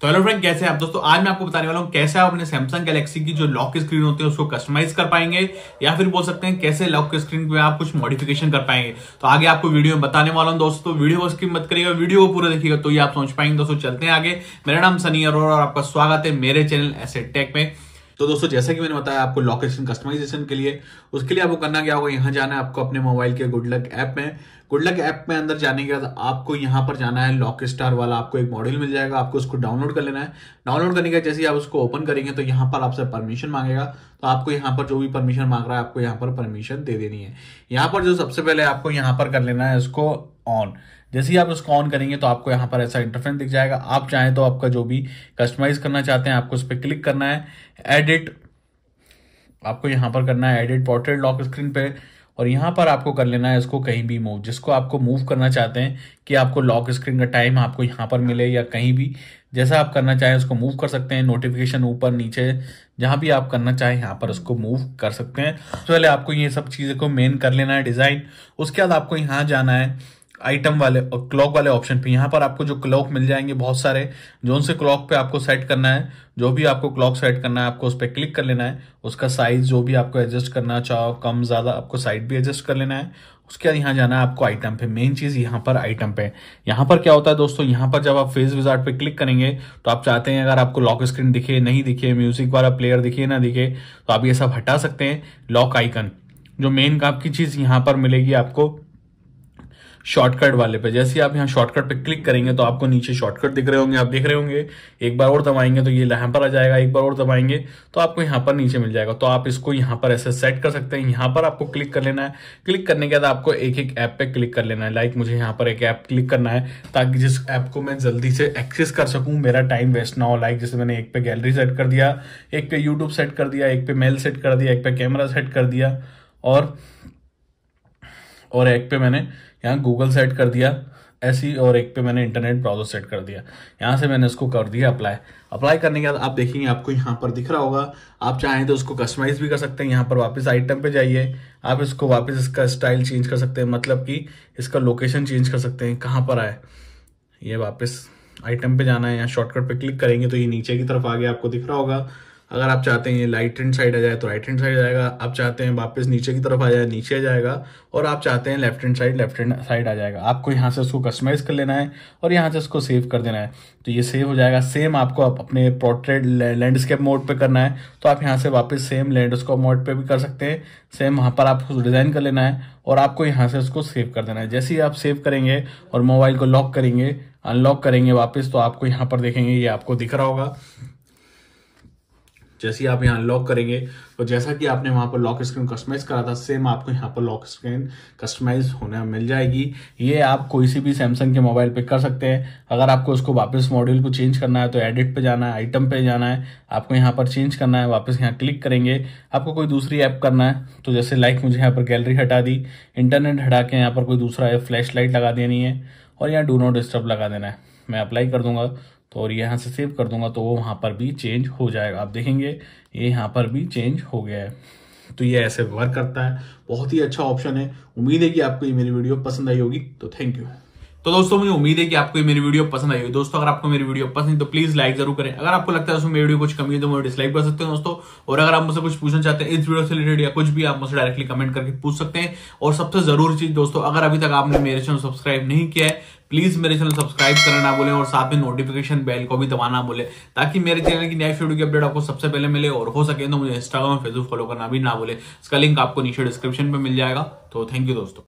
तो hello friend कैसे आप दोस्तों आज मैं आपको बताने वाला हूँ कैसे आप अपने सैमसंग गैलेक्सी की जो लॉक स्क्रीन होती है उसको कस्टमाइज कर पाएंगे या फिर बोल सकते हैं कैसे लॉक स्क्रीन पे आप कुछ मॉडिफिकेशन कर पाएंगे तो आगे आपको वीडियो में बताने वाला हूँ दोस्तों वीडियो उसकी मत करिएगा वीडियो को पूरा देखिएगा तो ये आप समझ पाएंगे दोस्तों चलते हैं आगे मेरा नाम सनी अरोड़ा और आपका स्वागत है मेरे चैनल एसेट टेक में तो दोस्तों जैसा कि मैंने बताया आपको लोकेशन कस्टमाइजेशन के लिए उसके लिए आपको करना क्या होगा यहाँ जाना है आपको अपने मोबाइल के गुड लक ऐप में गुड लक ऐप में अंदर जाने के बाद आपको यहाँ पर जाना है लॉक स्टार वाला आपको एक मॉडल मिल जाएगा आपको उसको डाउनलोड कर लेना है डाउनलोड करने के जैसे आप उसको ओपन करेंगे तो यहाँ पर आपसे परमिशन मांगेगा तो आपको यहाँ पर जो भी परमिशन मांग रहा है आपको यहाँ पर परमिशन दे देनी है यहाँ पर जो सबसे पहले आपको यहाँ पर कर लेना है उसको ऑन जैसे ही आप उसको ऑन करेंगे तो आपको यहाँ पर ऐसा इंटरफेस दिख जाएगा आप चाहें तो आपका जो भी कस्टमाइज करना चाहते हैं आपको उस पर क्लिक करना है एडिट आपको यहाँ पर करना है एडिट पोर्ट्रेट लॉक स्क्रीन पे और यहाँ पर आपको कर लेना है इसको कहीं भी मूव जिसको आपको मूव करना चाहते हैं कि आपको लॉक स्क्रीन का टाइम आपको यहाँ पर मिले या कहीं भी जैसा आप करना चाहें उसको मूव कर सकते हैं नोटिफिकेशन ऊपर नीचे जहाँ भी आप करना चाहें यहाँ पर उसको मूव कर सकते हैं पहले तो पहले आपको ये सब चीज़ें को मेन कर लेना है डिज़ाइन उसके बाद आपको यहाँ जाना है आइटम वाले और क्लॉक वाले ऑप्शन पे यहाँ पर आपको जो क्लॉक मिल जाएंगे बहुत सारे जो उनसे क्लॉक पे आपको सेट करना है जो भी आपको क्लॉक सेट करना है आपको उस पर क्लिक कर लेना है उसका साइज जो भी आपको एडजस्ट करना चाहो कम ज़्यादा आपको साइड भी एडजस्ट कर लेना है उसके बाद यहाँ जाना है आपको आइटम पे मेन चीज़ यहाँ पर आइटम पे यहाँ पर क्या होता है दोस्तों यहाँ पर जब आप फेस विजार्ट पे क्लिक करेंगे तो आप चाहते हैं अगर आपको लॉक स्क्रीन दिखे नहीं दिखे म्यूजिक वाला प्लेयर दिखे ना दिखे तो आप ये सब हटा सकते हैं लॉक आइकन जो मेन आपकी चीज़ यहाँ पर मिलेगी आपको शॉर्टकट वाले पे जैसे आप यहाँ शॉर्टकट पे क्लिक करेंगे तो आपको नीचे शॉर्टकट दिख रहे होंगे आप देख रहे होंगे एक बार और दबाएंगे तो ये यहां पर आ जाएगा एक बार और दबाएंगे तो आपको यहाँ पर नीचे मिल जाएगा तो आप इसको यहाँ पर ऐसे सेट कर सकते हैं यहाँ पर आपको क्लिक कर लेना है क्लिक करने के बाद आपको एक एक ऐप पे क्लिक कर लेना है लाइक मुझे यहाँ पर एक ऐप क्लिक करना है ताकि जिस ऐप को मैं जल्दी से एक्सेस कर सकू मेरा टाइम वेस्ट ना हो लाइक जैसे मैंने एक पे गैलरी सेट कर दिया एक पे यूट्यूब सेट कर दिया एक पे मेल सेट कर दिया एक पे कैमरा सेट कर दिया और और एक पे मैंने यहाँ गूगल सेट कर दिया ऐसी और एक पे मैंने इंटरनेट ब्राउजर सेट कर दिया यहाँ से मैंने इसको कर दिया अप्लाई अप्लाई करने के बाद आप देखेंगे आपको यहाँ पर दिख रहा होगा आप चाहें तो उसको कस्टमाइज भी कर सकते हैं यहाँ पर वापस आइटम पे जाइए आप इसको वापस इसका स्टाइल चेंज कर सकते हैं मतलब कि इसका लोकेशन चेंज कर सकते हैं कहाँ पर आए ये वापस आइटम पे जाना है यहाँ शॉर्टकट पे क्लिक करेंगे तो ये नीचे की तरफ आगे आपको दिख रहा होगा अगर आप चाहते हैं ये लाइट हैंड साइड आ जाए तो राइट हैंड साइड जाएगा आप चाहते हैं वापस नीचे की तरफ आ जाए नीचे आ जाएगा और आप चाहते हैं left hand side left hand side आ जाएगा आपको यहाँ से उसको कस्टमाइज कर लेना है और यहाँ से उसको सेव कर देना है तो ये सेव हो जाएगा सेम आपको आप अपने पोर्ट्रेट लैंडस्केप मोड पर करना है तो आप यहाँ से वापस सेम लैंडस्केप मोड पर भी कर सकते हैं सेम वहाँ पर आप डिज़ाइन कर लेना है और आपको यहाँ से उसको सेव कर देना है जैसे ही आप सेव करेंगे और मोबाइल को लॉक करेंगे अनलॉक करेंगे वापस तो आपको यहाँ पर देखेंगे ये आपको दिख रहा होगा जैसे ही आप यहाँ लॉक करेंगे तो जैसा कि आपने वहाँ पर लॉक स्क्रीन कस्टमाइज करा था सेम आपको यहाँ पर लॉक स्क्रीन कस्टमाइज होने मिल जाएगी ये आप कोई सी भी सैमसंग के मोबाइल पे कर सकते हैं अगर आपको उसको वापस मॉड्यूल को चेंज करना है तो एडिट पे जाना है आइटम पे जाना है आपको यहाँ पर चेंज करना है वापस यहाँ क्लिक करेंगे आपको कोई दूसरी ऐप करना है तो जैसे लाइक मुझे यहाँ पर गैलरी हटा दी इंटरनेट हटा के यहाँ पर कोई दूसरा ऐप फ्लैश लगा देनी है और यहाँ डू नॉट डिस्टर्ब लगा देना है मैं अप्लाई कर दूंगा तो और यहाँ से सेव कर दूंगा तो वो वहाँ पर भी चेंज हो जाएगा आप देखेंगे ये यहाँ पर भी चेंज हो गया है तो ये ऐसे वर्क करता है बहुत ही अच्छा ऑप्शन है उम्मीद है कि आपको ये मेरी वीडियो पसंद आई होगी तो थैंक यू तो दोस्तों मुझे उम्मीद है कि आपको ये मेरी वीडियो पसंद आई हो दोस्तों अगर आपको मेरी वीडियो पसंद है तो प्लीज लाइक जरूर करें अगर आपको लगता है उसमें मेरी वीडियो कुछ कमी है तो मुझे डिसलाइक कर सकते हैं दोस्तों और अगर आप मुझसे कुछ पूछना चाहते हैं इस वीडियो से रिलेटेड या कुछ भी आप मुझसे डायरेक्टली कमेंट करके पूछ सकते हैं और सबसे जरूरी चीज दोस्तों अगर अभी तक आपने मेरे चैनल सब्सक्राइब नहीं किया है प्लीज मेरे चैनल सब्सक्राइब करना ना बोले और साथ में नोटिफिकेशन बेल को भी दबाना बोले ताकि मेरे चैनल की नेक्स्ट वीडियो की अपडेट आपको सबसे पहले मिले और हो सके तो मुझे इंस्टाग्राम और फेसबुक फॉलो करना भी ना बोले इसका लिंक आपको नीचे डिस्क्रिप्शन में मिल जाएगा तो थैंक यू दोस्तों